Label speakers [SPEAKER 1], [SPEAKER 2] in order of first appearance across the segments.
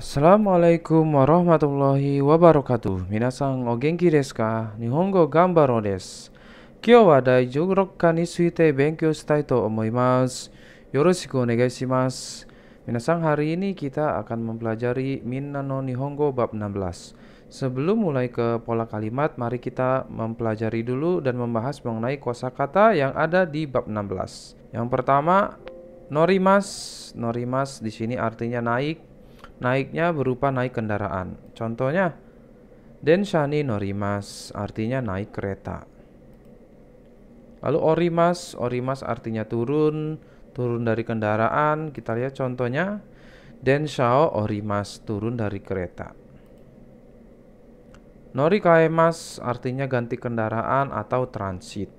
[SPEAKER 1] Assalamualaikum warahmatullahi wabarakatuh. Minasang o genki desu ka? Nihongo gambaro desu. Kyo wa dai jokka ni suite benkyou shitai to omoimasu. Yoroshiku onegaishimasu. Minasang hari ini kita akan mempelajari Minna no Nihongo bab 16. Sebelum mulai ke pola kalimat, mari kita mempelajari dulu dan membahas mengenai kosakata yang ada di bab 16. Yang pertama, norimas. Norimas di sini artinya naik Naiknya berupa naik kendaraan. Contohnya, Denshani Norimas artinya naik kereta. Lalu Orimas, Orimas artinya turun, turun dari kendaraan. Kita lihat contohnya, Denshao Orimas turun dari kereta. Nori kaimas, artinya ganti kendaraan atau transit.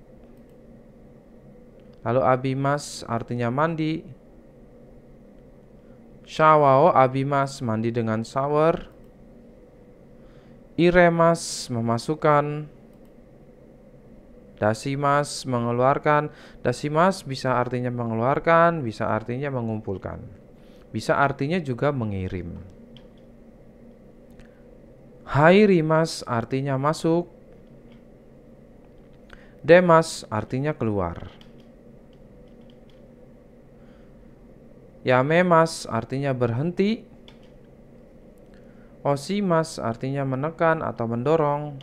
[SPEAKER 1] Lalu abimas artinya mandi, Shawao Abimas mandi dengan shower. Iremas memasukkan. Dasimas mengeluarkan. Dasimas bisa artinya mengeluarkan, bisa artinya mengumpulkan. Bisa artinya juga mengirim. Hairimas artinya masuk. Demas artinya keluar. Ya memas artinya berhenti. Osimas artinya menekan atau mendorong.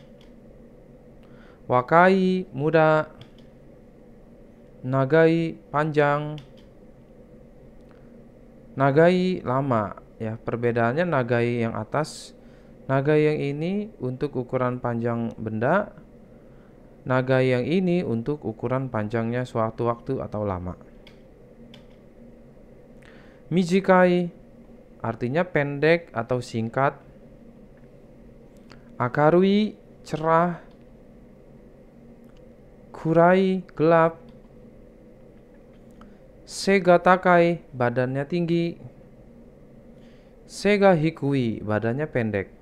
[SPEAKER 1] Wakai muda. Nagai panjang. Nagai lama ya. Perbedaannya nagai yang atas nagai yang ini untuk ukuran panjang benda, nagai yang ini untuk ukuran panjangnya suatu waktu atau lama. Mijikai artinya pendek atau singkat. Akarui cerah. Kurai gelap. Sega takai, badannya tinggi. Sega hikui badannya pendek.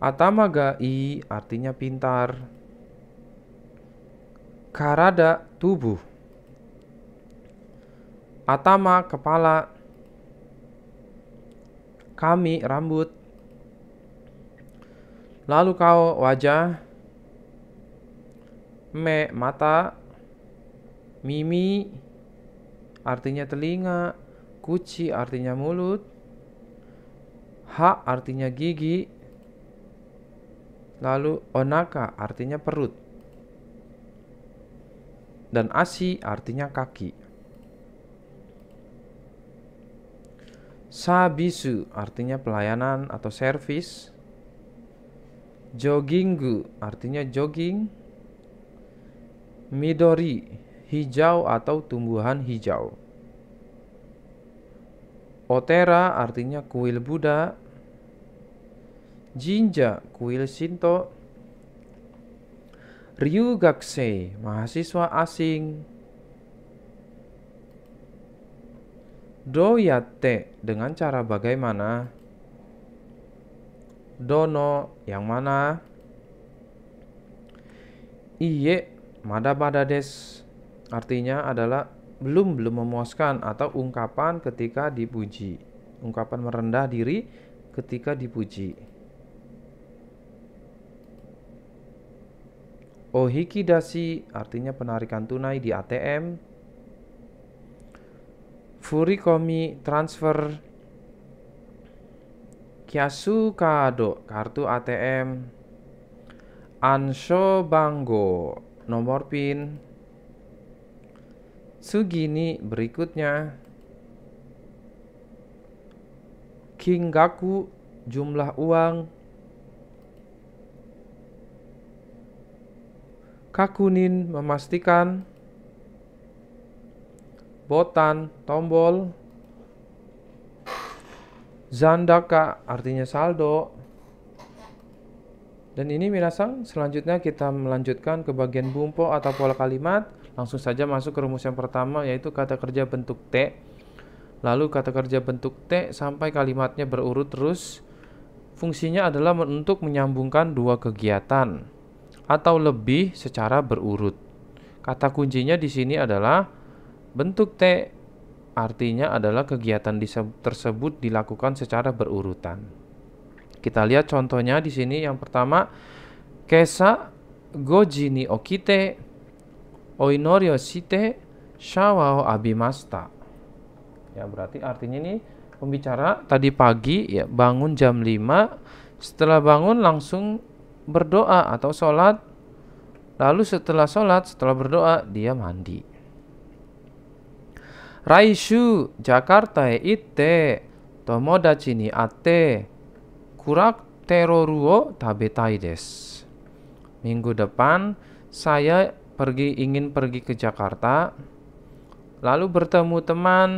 [SPEAKER 1] Atama i artinya pintar. Karada tubuh. Atama kepala kami rambut lalu kau wajah me mata mimi artinya telinga kuci artinya mulut ha artinya gigi lalu onaka artinya perut dan asi artinya kaki Sabisu artinya pelayanan atau servis. Joginggu artinya jogging. Midori hijau atau tumbuhan hijau. Otera artinya kuil Buddha. Jinja kuil Shinto. Ryugakusei mahasiswa asing Doyate dengan cara bagaimana? Dono yang mana? Iye mada mada des artinya adalah belum belum memuaskan atau ungkapan ketika dipuji. Ungkapan merendah diri ketika dipuji. Ohikidasi artinya penarikan tunai di ATM Furikomi transfer Kiasu Kado kartu ATM Ansho Bango nomor pin Sugini berikutnya Kingaku jumlah uang Kakunin memastikan botan, tombol, zandaka artinya saldo. Dan ini minasang, selanjutnya kita melanjutkan ke bagian bumpo atau pola kalimat. Langsung saja masuk ke rumus yang pertama yaitu kata kerja bentuk T. Lalu kata kerja bentuk T sampai kalimatnya berurut terus. Fungsinya adalah untuk menyambungkan dua kegiatan atau lebih secara berurut. Kata kuncinya di sini adalah Bentuk T artinya adalah kegiatan tersebut dilakukan secara berurutan. Kita lihat contohnya di sini yang pertama Kesa goji ni okite oinori oshite shite shawa o abimasta. Ya berarti artinya ini pembicara tadi pagi ya bangun jam 5 setelah bangun langsung berdoa atau sholat lalu setelah sholat setelah berdoa dia mandi Raishu Jakarta e itte tomodachi ni atte kurak teroruo tabetai des. Minggu depan saya pergi ingin pergi ke Jakarta lalu bertemu teman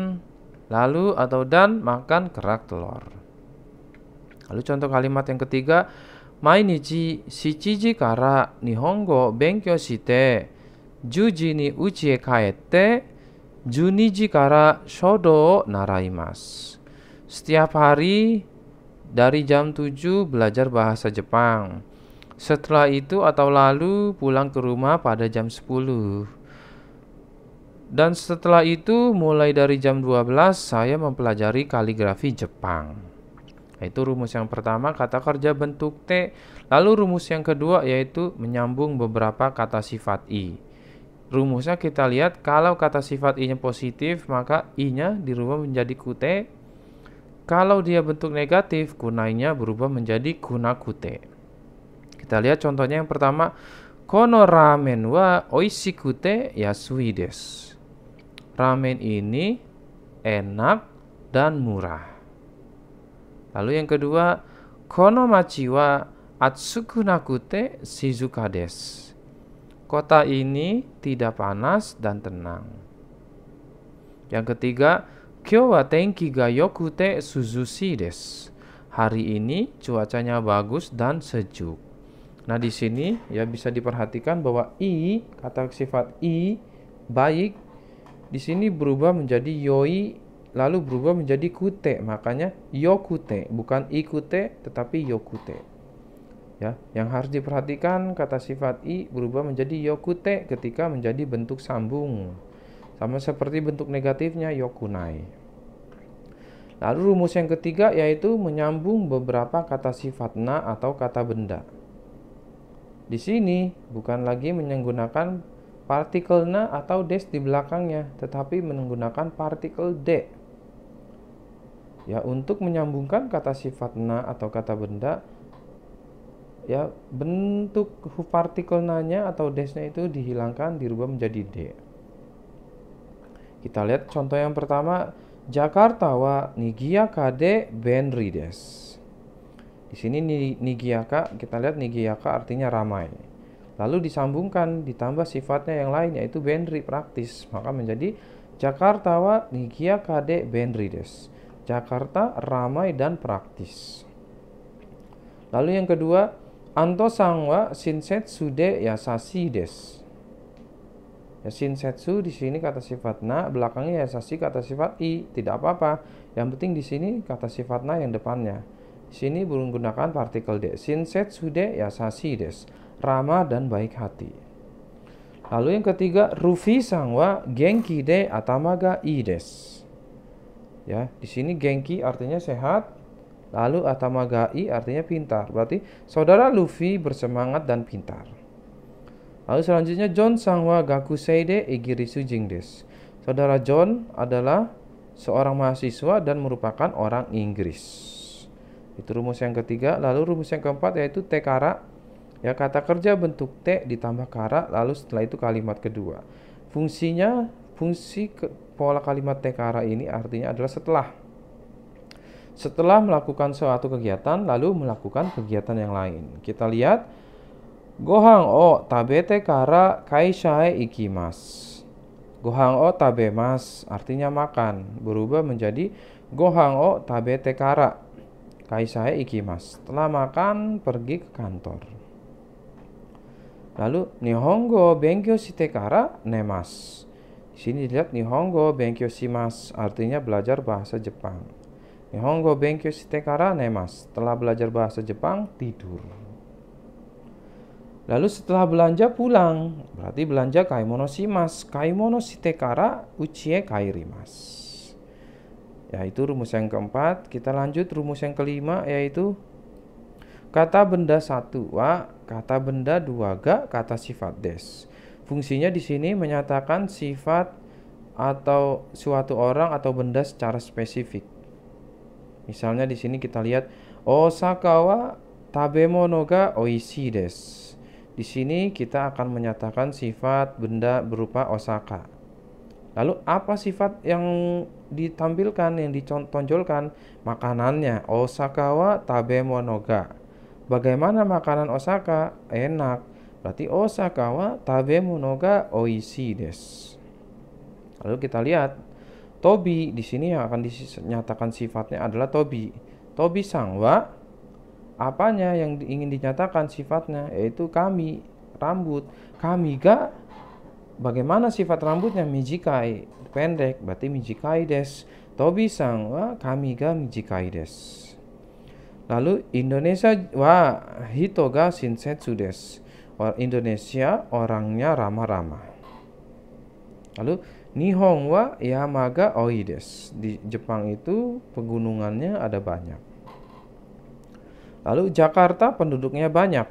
[SPEAKER 1] lalu atau dan makan kerak telur. Lalu contoh kalimat yang ketiga Mainichi shichiji kara nihongo benkyo shite juji ni uchi e kaette Juniji kara shodo naraimas. Setiap hari dari jam 7 belajar bahasa Jepang. Setelah itu atau lalu pulang ke rumah pada jam 10. Dan setelah itu mulai dari jam 12 saya mempelajari kaligrafi Jepang. Itu rumus yang pertama kata kerja bentuk T. Lalu rumus yang kedua yaitu menyambung beberapa kata sifat I rumusnya kita lihat kalau kata sifat i-nya positif maka i-nya dirubah menjadi kute kalau dia bentuk negatif kunainya berubah menjadi kuna kute kita lihat contohnya yang pertama kono ramen wa oishi qt ya suides ramen ini enak dan murah lalu yang kedua kono machi wa atsukunakute shizuka des Kota ini tidak panas dan tenang. Yang ketiga, Kyo wa tenki ga yoku te suzushi desu. Hari ini cuacanya bagus dan sejuk. Nah, di sini ya bisa diperhatikan bahwa i kata sifat i baik di sini berubah menjadi yoi lalu berubah menjadi kute. Makanya yokute bukan ikute tetapi yokute. Ya, yang harus diperhatikan kata sifat i berubah menjadi yokute ketika menjadi bentuk sambung. Sama seperti bentuk negatifnya yokunai. Lalu rumus yang ketiga yaitu menyambung beberapa kata sifat na atau kata benda. Di sini bukan lagi menggunakan partikel na atau des di belakangnya, tetapi menggunakan partikel de. Ya, untuk menyambungkan kata sifat na atau kata benda, ya bentuk partikel nanya atau desnya itu dihilangkan dirubah menjadi D. Kita lihat contoh yang pertama Jakarta wa Nigiaka de Benrides. Di sini Nigiaka kita lihat Nigiaka artinya ramai. Lalu disambungkan ditambah sifatnya yang lain yaitu Benri praktis maka menjadi Jakarta wa Nigiaka de Benrides. Jakarta ramai dan praktis. Lalu yang kedua Anto sangwa shinsetsu de yasasi des. Ya, shinsetsu di sini kata sifat na, belakangnya yasasi kata sifat i, tidak apa-apa. Yang penting di sini kata sifat na yang depannya. Di sini gunakan partikel de. Shinsetsu de yasasi des. Ramah dan baik hati. Lalu yang ketiga, rufi sangwa genki de atamaga i des. Ya, di sini genki artinya sehat, Lalu Atamagai artinya pintar. Berarti saudara Luffy bersemangat dan pintar. Lalu selanjutnya John Sangwa Gakuseide Igirisu Jingdes. Saudara John adalah seorang mahasiswa dan merupakan orang Inggris. Itu rumus yang ketiga. Lalu rumus yang keempat yaitu tekara, Ya, kata kerja bentuk T ditambah kara lalu setelah itu kalimat kedua. Fungsinya fungsi ke, pola kalimat tekara ini artinya adalah setelah setelah melakukan suatu kegiatan, lalu melakukan kegiatan yang lain. Kita lihat, Gohang o tabete kara kaisai ikimas. Gohang o tabemas artinya makan, berubah menjadi Gohang o tabete kara kaisai ikimas. Setelah makan pergi ke kantor. Lalu Nihongo Benkyo kara Nemas. Di sini dilihat Nihongo Benkyo Shimas artinya belajar bahasa Jepang. Nihongo Benkyo Shite Kara Nemas. Setelah belajar bahasa Jepang, tidur. Lalu setelah belanja pulang, berarti belanja kaimono shimas, kaimono Sitekara uchie kairimas. Yaitu rumus yang keempat, kita lanjut rumus yang kelima yaitu kata benda satu wa, kata benda dua ga, kata sifat des. Fungsinya di sini menyatakan sifat atau suatu orang atau benda secara spesifik. Misalnya di sini kita lihat Osaka wa tabemono ga oishi desu. Di sini kita akan menyatakan sifat benda berupa Osaka. Lalu apa sifat yang ditampilkan yang ditonjolkan makanannya Osaka wa tabemono ga. Bagaimana makanan Osaka? Enak. Berarti Osaka wa tabemono ga oishi desu. Lalu kita lihat Tobi di sini yang akan dinyatakan sifatnya adalah Tobi. Tobi sangwa apanya yang ingin dinyatakan sifatnya yaitu kami rambut kami ga bagaimana sifat rambutnya mijikai pendek berarti mijikai des tobi Sangwa kami ga mijikai des lalu Indonesia wa hitoga ga shinsetsu des Indonesia orangnya ramah-ramah lalu Nihon wa Yamaga Oides. Di Jepang itu pegunungannya ada banyak. Lalu Jakarta penduduknya banyak.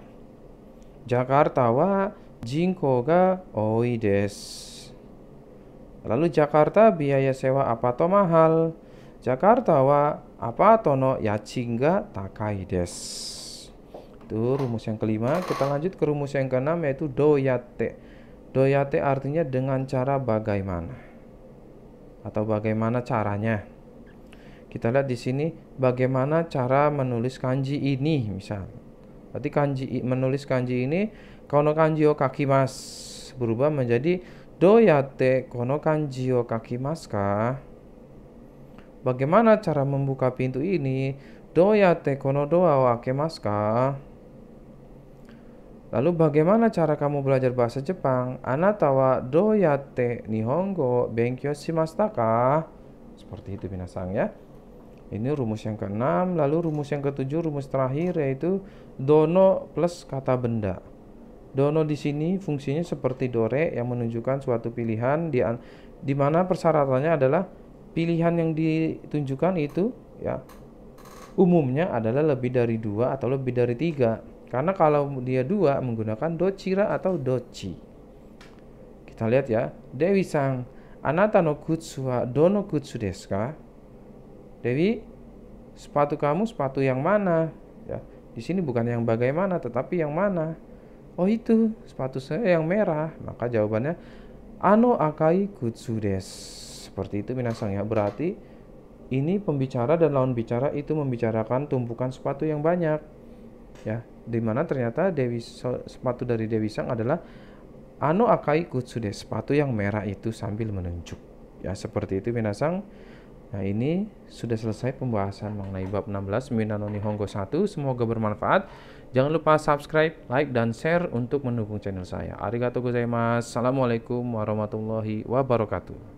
[SPEAKER 1] Jakarta wa Jinko ga Oides. Lalu Jakarta biaya sewa apa to mahal? Jakarta wa apa tono yachinga takai des. Itu rumus yang kelima. Kita lanjut ke rumus yang keenam yaitu doyate. Doyate artinya dengan cara bagaimana atau bagaimana caranya. Kita lihat di sini bagaimana cara menulis kanji ini misal. Berarti kanji menulis kanji ini kono kanji o kaki mas berubah menjadi doyate kono kanji o mas ka. Bagaimana cara membuka pintu ini? Doyate kono doa wa ka? Lalu bagaimana cara kamu belajar bahasa Jepang? Anata wa doyate nihongo benkyo shimashita ka? Seperti itu binasang ya. Ini rumus yang keenam, lalu rumus yang ketujuh, rumus terakhir yaitu dono plus kata benda. Dono di sini fungsinya seperti dore yang menunjukkan suatu pilihan di di mana persyaratannya adalah pilihan yang ditunjukkan itu ya umumnya adalah lebih dari dua atau lebih dari tiga karena kalau dia dua menggunakan dochira atau dochi. Kita lihat ya. Dewi sang anata no kutsu wa dono kutsu desu ka? Dewi, sepatu kamu sepatu yang mana? Ya, di sini bukan yang bagaimana tetapi yang mana? Oh itu, sepatu saya yang merah. Maka jawabannya ano akai kutsu desu. Seperti itu minasang ya. Berarti ini pembicara dan lawan bicara itu membicarakan tumpukan sepatu yang banyak ya di mana ternyata Dewi sepatu dari Dewi Sang adalah ano akai kutsude sepatu yang merah itu sambil menunjuk ya seperti itu minasang nah ini sudah selesai pembahasan mengenai bab 16 Minanoni Honggo 1 semoga bermanfaat jangan lupa subscribe like dan share untuk mendukung channel saya arigatou gozaimasu assalamualaikum warahmatullahi wabarakatuh